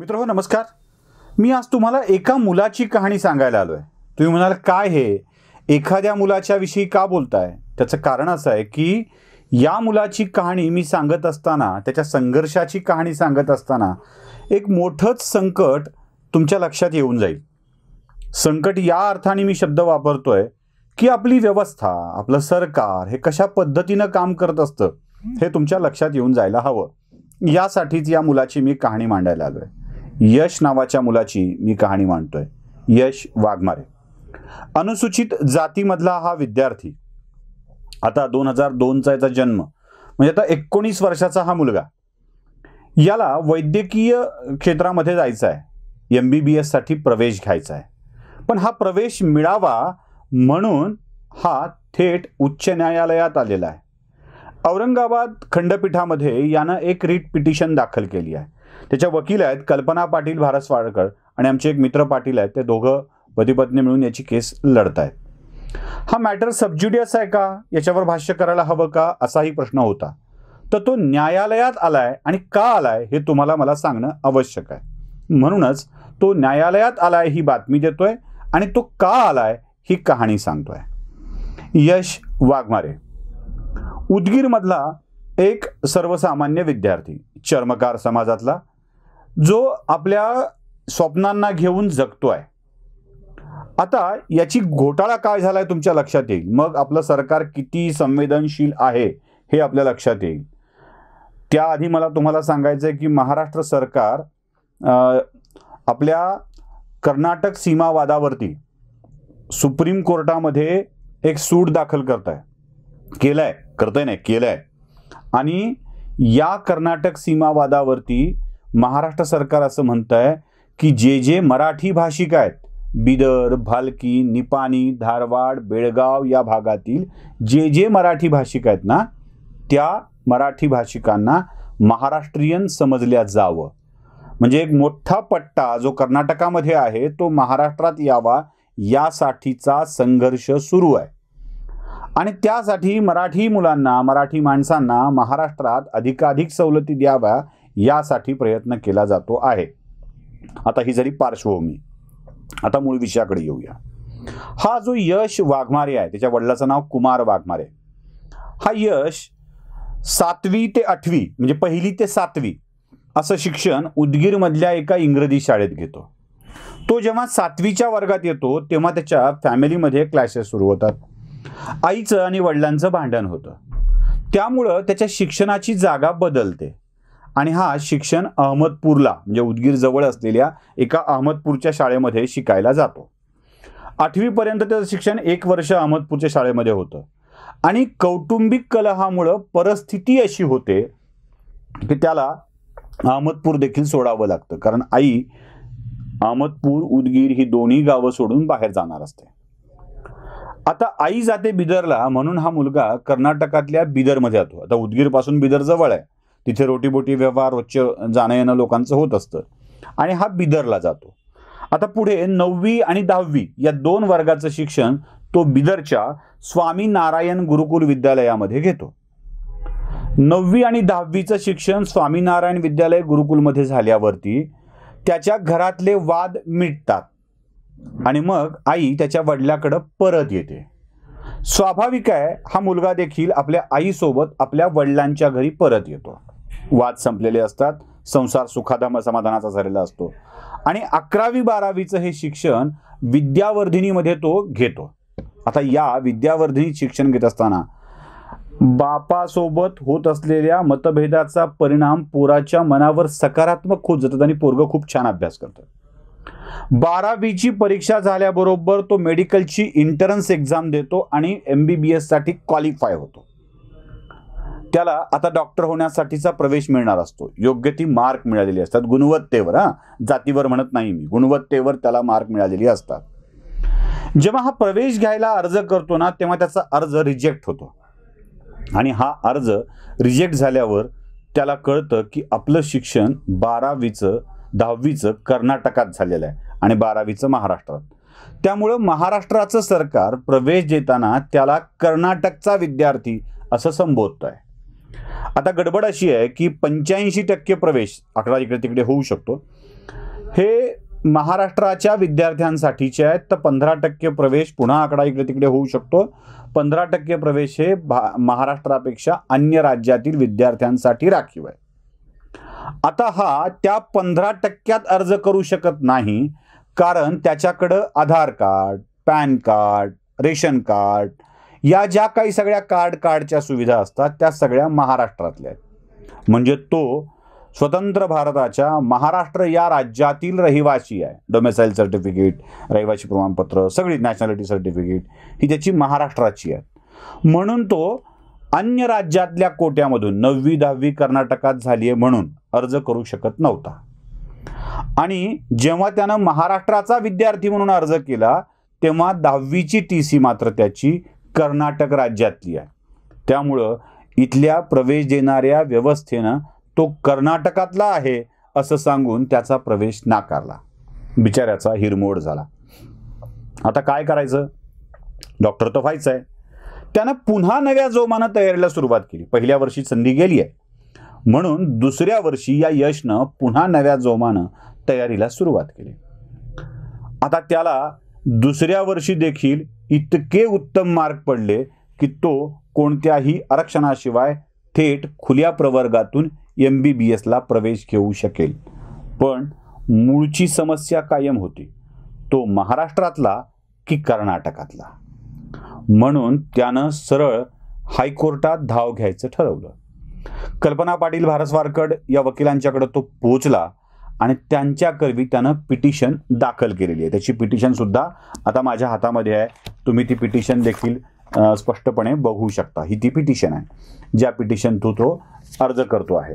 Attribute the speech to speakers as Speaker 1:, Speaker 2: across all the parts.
Speaker 1: मित्र हो नमस्कार मी आज तुम्हाला एका मुलाची कहाणी सांगायला आलो आहे तुम्ही म्हणाल काय हे एखाद्या मुलाच्या विषयी का बोलताय त्याचं कारण असं आहे की या मुलाची कहाणी मी सांगत असताना त्याच्या संघर्षाची कहाणी सांगत असताना एक मोठंच संकट तुमच्या लक्षात येऊन जाईल संकट या अर्थाने मी शब्द वापरतोय की आपली व्यवस्था आपलं सरकार हे कशा पद्धतीनं काम करत असतं हे तुमच्या लक्षात येऊन जायला हवं यासाठीच या मुलाची मी कहाणी मांडायला आलो आहे यश नावाच्या मुलाची मी कहाणी मांडतोय यश वाघमारे अनुसूचित जातीमधला हा विद्यार्थी आता दोन हजार दोनचा याचा जन्म म्हणजे आता एकोणीस वर्षाचा हा मुलगा याला वैद्यकीय क्षेत्रामध्ये जायचं आहे एम बी बी एससाठी प्रवेश घ्यायचा आहे पण हा प्रवेश मिळावा म्हणून हा थेट उच्च न्यायालयात आलेला आहे औरंगाबाद खंडपीठामध्ये यानं एक रिट पिटिशन दाखल केली आहे त्याच्या वकील आहेत कल्पना पाटील भारसवाडकर आणि आमचे एक मित्र पाटील आहेत ते दोघं पतीपत्नी मिळून याची केस लढत आहेत हा मॅटर सबज्युडियस आहे का याच्यावर भाष्य करायला हवं का असाही प्रश्न होता तर तो न्यायालयात आलाय आणि का आलाय हे तुम्हाला मला सांगणं आवश्यक आहे म्हणूनच तो न्यायालयात आलाय ही बातमी देतोय आणि तो का आलाय ही कहाणी सांगतोय यश वाघमारे उदगीरमधला एक सर्वसामान्य विद्यार्थी चर्मकार समाजातला जो आपल्या स्वप्नांना घेऊन जगतो आहे आता याची घोटाळा काय झाला आहे तुमच्या लक्षात येईल मग आपलं सरकार किती संवेदनशील आहे हे आपल्या लक्षात येईल त्याआधी मला तुम्हाला सांगायचं आहे की महाराष्ट्र सरकार आपल्या कर्नाटक सीमावादावरती सुप्रीम कोर्टामध्ये एक सूट दाखल करत आहे केलं आहे नाही केलं आहे आणि या कर्नाटक सीमावादावरती महाराष्ट्र सरकार असं म्हणत आहे की जे जे मराठी भाषिक आहेत बिदर भालकी निपाणी धारवाड बेळगाव या भागातील जे जे मराठी भाषिक आहेत ना त्या मराठी भाषिकांना महाराष्ट्रीयन समजल्या जावं म्हणजे एक मोठा पट्टा जो कर्नाटकामध्ये आहे तो महाराष्ट्रात यावा यासाठीचा संघर्ष सुरू आहे आणि त्यासाठी मराठी मुलांना मराठी माणसांना महाराष्ट्रात अधिकाधिक सवलती द्याव्या यासाठी प्रयत्न केला जातो आहे आता ही जरी पार्श्वभूमी आता मूळ विषयाकडे येऊया हा जो यश वाघमारे आहे त्याच्या वडिलाचं नाव कुमार वाघमारे हा यश सातवी ते आठवी म्हणजे पहिली ते सातवी असं शिक्षण उदगीरमधल्या एका इंग्रजी शाळेत घेतो तो जेव्हा सातवीच्या वर्गात येतो तेव्हा त्याच्या फॅमिलीमध्ये क्लासेस सुरू होतात आईचं आणि वडिलांचं भांडण होतं त्यामुळं त्याच्या शिक्षणाची जागा बदलते आणि हा शिक्षण अहमदपूरला म्हणजे उदगीर जवळ असलेल्या एका अहमदपूरच्या शाळेमध्ये शिकायला जातो आठवीपर्यंत त्याचं शिक्षण एक वर्ष अहमदपूरच्या शाळेमध्ये होतं आणि कौटुंबिक कलहामुळं परिस्थिती अशी होते की त्याला अहमदपूर देखील सोडावं लागतं कारण आई अहमदपूर उदगीर ही दोन्ही गावं सोडून बाहेर जाणार असते आता आई जाते बिदरला म्हणून हा मुलगा कर्नाटकातल्या बिदरमध्ये जातो आता उदगीरपासून बिदर जवळ आहे तिथे रोटीबोटी व्यवहार रोजचे जाणं येणं लोकांचं होत असतं आणि हा बिदरला जातो आता पुढे नववी आणि दहावी या दोन वर्गाचं शिक्षण तो बिदरच्या स्वामी नारायण गुरुकुल विद्यालयामध्ये घेतो नववी आणि दहावीचं शिक्षण स्वामीनारायण विद्यालय गुरुकुलमध्ये झाल्यावरती त्याच्या घरातले वाद मिटतात आणि मग आई त्याच्या वडिलाकडं परत येते स्वाभाविक आहे हा मुलगा देखील आपल्या आईसोबत आपल्या वडिलांच्या घरी परत येतो वाद संपलेले असतात संसार सुखादाम समाधानाचा झालेला असतो आणि अकरावी बारावीचं हे शिक्षण विद्यावर्धिनीमध्ये तो घेतो आता या विद्यावर्धिनी शिक्षण घेत असताना बापासोबत होत असलेल्या मतभेदाचा परिणाम पोराच्या मनावर सकारात्मक होत जातात आणि पोरग खूप छान अभ्यास करतात बारावीची परीक्षा झाल्याबरोबर तो मेडिकलची इंटरन्स एक्झाम देतो आणि एम बी बी एससाठी क्वालिफाय होतो त्याला आता डॉक्टर होण्यासाठीचा प्रवेश मिळणार असतो योग्य ती मार्क मिळालेली असतात गुणवत्तेवर हा जातीवर म्हणत नाही मी गुणवत्तेवर त्याला मार्क मिळालेली असतात जेव्हा हा प्रवेश घ्यायला अर्ज करतो ना तेव्हा त्याचा अर्ज रिजेक्ट होतो आणि हा अर्ज रिजेक्ट झाल्यावर त्याला कळतं की आपलं शिक्षण बारावीचं दहावीचं कर्नाटकात झालेलं आहे आणि बारावीचं महाराष्ट्रात त्यामुळं महाराष्ट्राचं सरकार प्रवेश देताना त्याला कर्नाटकचा विद्यार्थी असं संबोधत आहे आता गडबड अशी आहे की पंच्याऐंशी टक्के प्रवेश अकरा इकडे तिकडे होऊ शकतो हे महाराष्ट्राच्या विद्यार्थ्यांसाठीचे आहेत तर पंधरा टक्के प्रवेश पुन्हा आकडा इकडे तिकडे होऊ शकतो पंधरा टक्के प्रवेश हे भा महाराष्ट्रापेक्षा अन्य राज्यातील विद्यार्थ्यांसाठी राखीव आहे आता हा त्या पंधरा टक्क्यात अर्ज करू शकत नाही कारण त्याच्याकडं Aadhaar card PAN card ration card या ज्या काही सगळ्या कार्ड कार्डच्या सुविधा असतात त्या सगळ्या महाराष्ट्रातल्या आहेत म्हणजे तो स्वतंत्र भारताच्या महाराष्ट्र या राज्यातील रहिवासी आहे डोमेसाईल सर्टिफिकेट रहिवासी प्रमाणपत्र सगळी नॅशनॅलिटी सर्टिफिकेट ही त्याची महाराष्ट्राची आहे म्हणून तो अन्य राज्यातल्या कोट्यामधून नववी दहावी कर्नाटकात झाली आहे म्हणून अर्ज करू शकत नव्हता आणि जेव्हा त्यानं महाराष्ट्राचा विद्यार्थी म्हणून अर्ज केला तेव्हा दहावीची टी सी मात्र त्याची कर्नाटक राज्यातली आहे त्यामुळं इथल्या प्रवेश देणाऱ्या व्यवस्थेनं तो कर्नाटकातला आहे असं सांगून त्याचा प्रवेश नाकारला बिचाऱ्याचा हिरमोड झाला आता काय करायचं डॉक्टर तर व्हायचं आहे त्यानं पुन्हा नव्या जोमानं तयारीला सुरुवात केली पहिल्या वर्षी संधी गेली आहे म्हणून दुसऱ्या वर्षी या यशनं पुन्हा नव्या जोमानं तयारीला सुरुवात केली आता त्याला दुसऱ्या वर्षी देखील इतके उत्तम मार्क पडले की तो कोणत्याही आरक्षणाशिवाय थेट खुल्या प्रवर्गातून एम बी बी एसला प्रवेश घेऊ शकेल पण मूळची समस्या कायम होती तो महाराष्ट्रातला की कर्नाटकातला म्हणून त्यानं सरळ हायकोर्टात धाव घ्यायचं ठरवलं कल्पना पाटील भारसवारकड या वकिलांच्याकडं तो पोचला आणि त्यांच्याकरवी त्यानं पिटिशन दाखल केलेली आहे त्याची सुद्धा आता माझ्या हातामध्ये आहे तुम्ही ती पिटिशन देखील स्पष्टपणे बघू शकता ही ती पिटिशन आहे ज्या पिटिशन तो तो अर्ज करतो आहे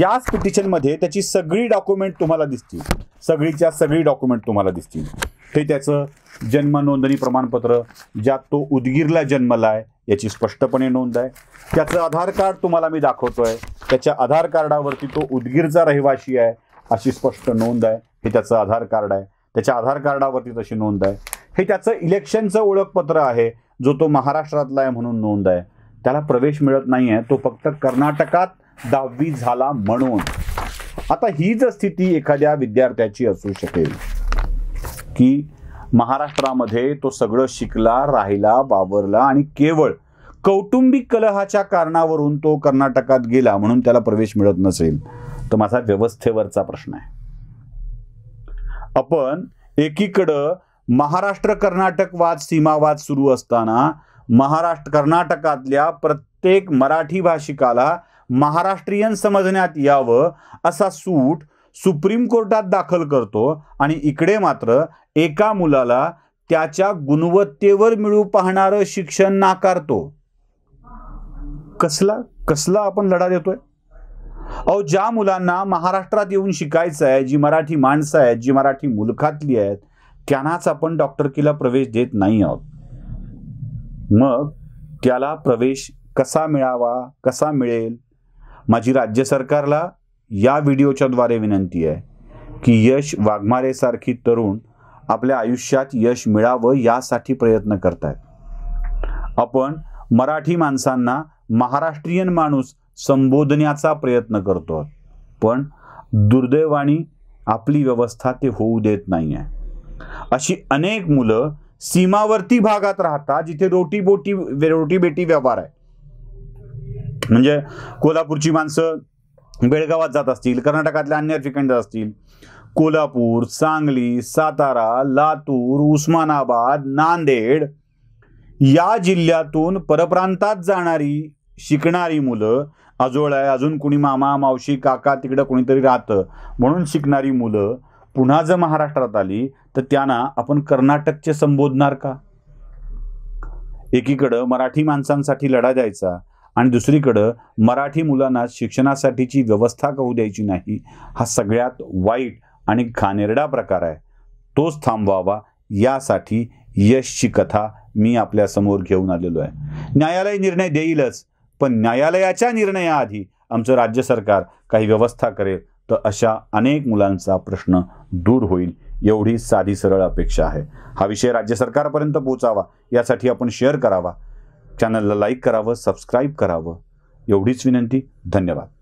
Speaker 1: याच पिटिशनमध्ये त्याची सगळी डॉक्युमेंट तुम्हाला दिसतील सगळीच्या सगळी डॉक्युमेंट तुम्हाला दिसतील ते त्याचं जन्म नोंदणी प्रमाणपत्र ज्यात तो उदगीरला जन्मला आहे याची स्पष्टपणे नोंद आहे त्याचं आधार कार्ड तुम्हाला मी दाखवतो आहे त्याच्या आधार कार्डावरती तो उदगीरचा रहिवाशी आहे अशी स्पष्ट नोंद आहे हे त्याचं आधार कार्ड आहे त्याच्या आधार कार्डावरती तशी नोंद आहे हे त्याचं इलेक्शनचं ओळखपत्र आहे जो तो महाराष्ट्रातला आहे म्हणून नोंद आहे त्याला प्रवेश मिळत नाही आहे तो फक्त कर्नाटकात दहावी झाला म्हणून आता हीच स्थिती एखाद्या विद्यार्थ्याची असू शकेल की महाराष्ट्रामध्ये तो सगळं शिकला राहिला वावरला आणि केवळ कौटुंबिक कलहाच्या कारणावरून तो कर्नाटकात गेला म्हणून त्याला प्रवेश मिळत नसेल तर माझा व्यवस्थेवरचा प्रश्न आहे आपण एकीकडं महाराष्ट्र कर्नाटक वाद सीमावाद सुरू असताना महाराष्ट्र कर्नाटकातल्या प्रत्येक मराठी भाषिकाला महाराष्ट्रीयन समजण्यात यावं असा सूट सुप्रीम कोर्टात दाखल करतो आणि इकडे मात्र एका मुलाला त्याच्या गुणवत्तेवर मिळू पाहणारं शिक्षण नाकारतो कसला कसला आपण लढा देतोय अहो ज्या मुलांना महाराष्ट्रात येऊन शिकायचं आहे जी मराठी माणसं आहेत जी मराठी मुलखातली आहेत त्यांनाच आपण डॉक्टरकीला प्रवेश देत नाही आहोत मग त्याला प्रवेश कसा मिळावा कसा मिळेल माझी राज्य सरकारला या व्हिडिओच्याद्वारे विनंती आहे की यश वाघमारेसारखी तरुण आपल्या आयुष्यात यश मिळावं यासाठी प्रयत्न आहेत आपण मराठी माणसांना महाराष्ट्रीयन माणूस संबोधण्याचा प्रयत्न करतो पण दुर्दैवाने आपली व्यवस्था ते होऊ देत नाही आहे अशी अनेक मुलं सीमावर्ती भागात राहतात जिथे रोटी बोटी रोटी बेटी व्यापार आहे म्हणजे कोल्हापूरची माणसं बेळगावात जात असतील कर्नाटकातल्या अन्य ठिकाणी जात असतील कोल्हापूर सांगली सातारा लातूर उस्मानाबाद नांदेड या जिल्ह्यातून परप्रांतात जाणारी शिकणारी मुलं अजोळ आहे अजून कुणी मामा मावशी काका तिकडं कोणीतरी राहतं म्हणून शिकणारी मुलं पुन्हा जर महाराष्ट्रात आली तर त्यांना आपण कर्नाटकचे संबोधणार का एकीकडं मराठी माणसांसाठी लढा द्यायचा आणि दुसरीकडं मराठी मुलांना शिक्षणासाठीची व्यवस्था करू द्यायची नाही हा सगळ्यात वाईट आणि घाणेरडा प्रकार आहे तोच थांबवावा यासाठी यशची कथा मी आपल्यासमोर घेऊन आलेलो आहे न्यायालय निर्णय देईलच पण न्यायालयाच्या निर्णयाआधी आमचं राज्य सरकार काही व्यवस्था करेल तर अशा अनेक मुलांचा प्रश्न दूर होईल एवढी साधी सरळ अपेक्षा आहे हा विषय राज्य सरकारपर्यंत पोचावा यासाठी आपण शेअर करावा चॅनलला लाईक करावं सबस्क्राईब करावं एवढीच विनंती धन्यवाद